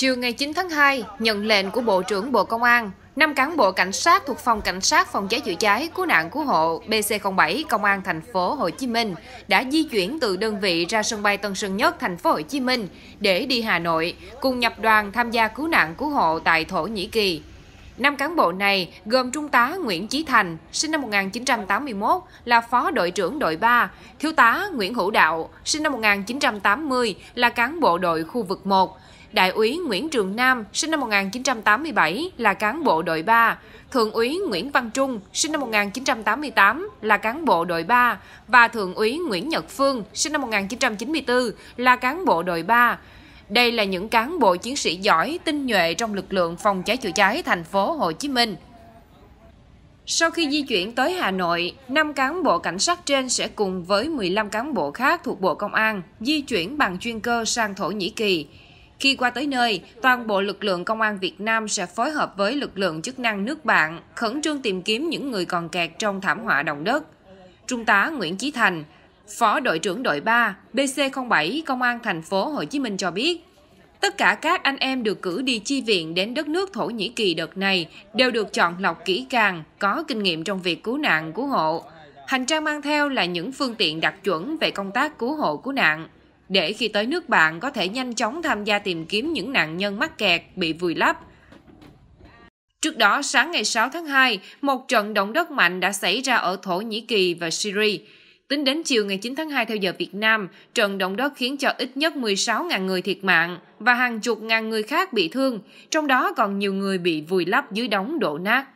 Chiều ngày 9 tháng 2, nhận lệnh của Bộ trưởng Bộ Công an, năm cán bộ cảnh sát thuộc phòng cảnh sát phòng cháy chữa cháy cứu nạn cứu hộ BC07 Công an thành phố Hồ Chí Minh đã di chuyển từ đơn vị ra sân bay Tân Sơn Nhất thành phố Hồ Chí Minh để đi Hà Nội cùng nhập đoàn tham gia cứu nạn cứu hộ tại Thổ Nhĩ Kỳ. Năm cán bộ này gồm Trung tá Nguyễn Chí Thành, sinh năm 1981, là Phó đội trưởng đội 3, Thiếu tá Nguyễn Hữu Đạo, sinh năm 1980, là cán bộ đội khu vực 1, Đại úy Nguyễn Trường Nam, sinh năm 1987, là cán bộ đội 3, Thượng úy Nguyễn Văn Trung, sinh năm 1988, là cán bộ đội 3 và Thượng úy Nguyễn Nhật Phương, sinh năm 1994, là cán bộ đội 3. Đây là những cán bộ chiến sĩ giỏi, tinh nhuệ trong lực lượng phòng cháy chữa cháy thành phố Hồ Chí Minh. Sau khi di chuyển tới Hà Nội, 5 cán bộ cảnh sát trên sẽ cùng với 15 cán bộ khác thuộc Bộ Công an di chuyển bằng chuyên cơ sang Thổ Nhĩ Kỳ. Khi qua tới nơi, toàn bộ lực lượng công an Việt Nam sẽ phối hợp với lực lượng chức năng nước bạn khẩn trương tìm kiếm những người còn kẹt trong thảm họa động đất. Trung tá Nguyễn Chí Thành, Phó đội trưởng đội 3 BC07 Công an thành phố Hồ Chí Minh cho biết, tất cả các anh em được cử đi chi viện đến đất nước Thổ Nhĩ Kỳ đợt này đều được chọn lọc kỹ càng, có kinh nghiệm trong việc cứu nạn cứu hộ. Hành trang mang theo là những phương tiện đặc chuẩn về công tác cứu hộ cứu nạn, để khi tới nước bạn có thể nhanh chóng tham gia tìm kiếm những nạn nhân mắc kẹt bị vùi lấp. Trước đó, sáng ngày 6 tháng 2, một trận động đất mạnh đã xảy ra ở Thổ Nhĩ Kỳ và Syria. Tính đến chiều ngày 9tháng 2 theo giờ Việt Nam, trận động đất khiến cho ít nhất 16.000 người thiệt mạng và hàng chục ngàn người khác bị thương, trong đó còn nhiều người bị vùi lấp dưới đống đổ nát.